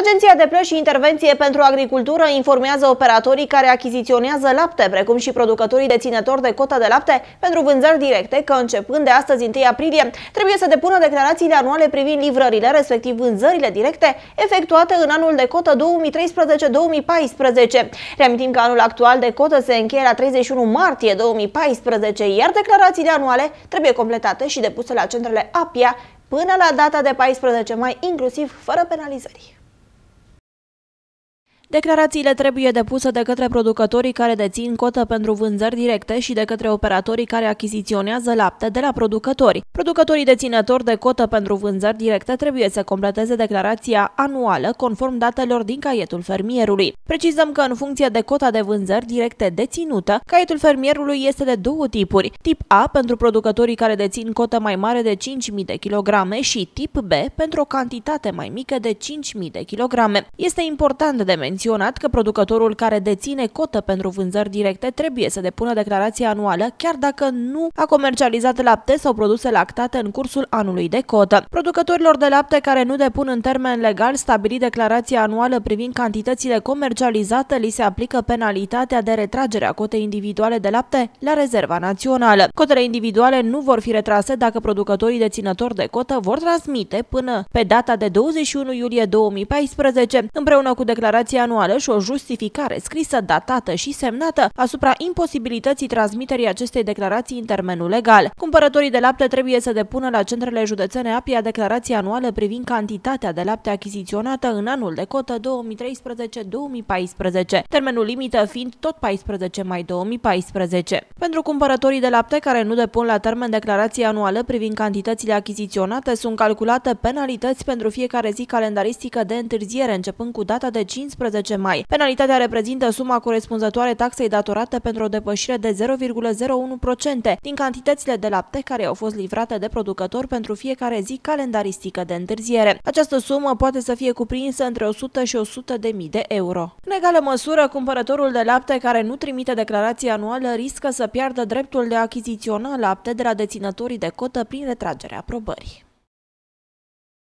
Agenția de Preș și Intervenție pentru Agricultură informează operatorii care achiziționează lapte, precum și producătorii deținători de cota de lapte pentru vânzări directe că începând de astăzi 1 aprilie trebuie să depună declarațiile anuale privind livrările, respectiv vânzările directe, efectuate în anul de cotă 2013-2014. Reamintim că anul actual de cotă se încheie la 31 martie 2014, iar declarațiile anuale trebuie completate și depuse la centrele APIA până la data de 14 mai, inclusiv fără penalizări. Declarațiile trebuie depuse de către producătorii care dețin cotă pentru vânzări directe și de către operatorii care achiziționează lapte de la producători. Producătorii deținători de cotă pentru vânzări directe trebuie să completeze declarația anuală conform datelor din caietul fermierului. Precizăm că în funcție de cota de vânzări directe deținută, caietul fermierului este de două tipuri. Tip A pentru producătorii care dețin cotă mai mare de 5.000 de kilograme și tip B pentru o cantitate mai mică de 5.000 de kilograme. Este important de menționat menționat că producătorul care deține cotă pentru vânzări directe trebuie să depună declarația anuală chiar dacă nu a comercializat lapte sau produse lactate în cursul anului de cotă. Producătorilor de lapte care nu depun în termen legal stabilit declarația anuală privind cantitățile comercializate li se aplică penalitatea de retragere a cotei individuale de lapte la Rezerva Națională. Cotele individuale nu vor fi retrase dacă producătorii deținători de cotă vor transmite până pe data de 21 iulie 2014 împreună cu declarația anuală și o justificare scrisă, datată și semnată asupra imposibilității transmiterii acestei declarații în termenul legal. Cumpărătorii de lapte trebuie să depună la centrele județene Apia declarația anuală privind cantitatea de lapte achiziționată în anul de cotă 2013-2014, termenul limită fiind tot 14 mai 2014. Pentru cumpărătorii de lapte care nu depun la termen declarația anuală privind cantitățile achiziționate, sunt calculate penalități pentru fiecare zi calendaristică de întârziere, începând cu data de 15 15 mai. Penalitatea reprezintă suma corespunzătoare taxei datorate pentru o depășire de 0,01% din cantitățile de lapte care au fost livrate de producător pentru fiecare zi calendaristică de întârziere. Această sumă poate să fie cuprinsă între 100 și 100 de mii de euro. În egală măsură, cumpărătorul de lapte care nu trimite declarația anuală riscă să piardă dreptul de a achiziționa lapte de la deținătorii de cotă prin retragerea aprobării.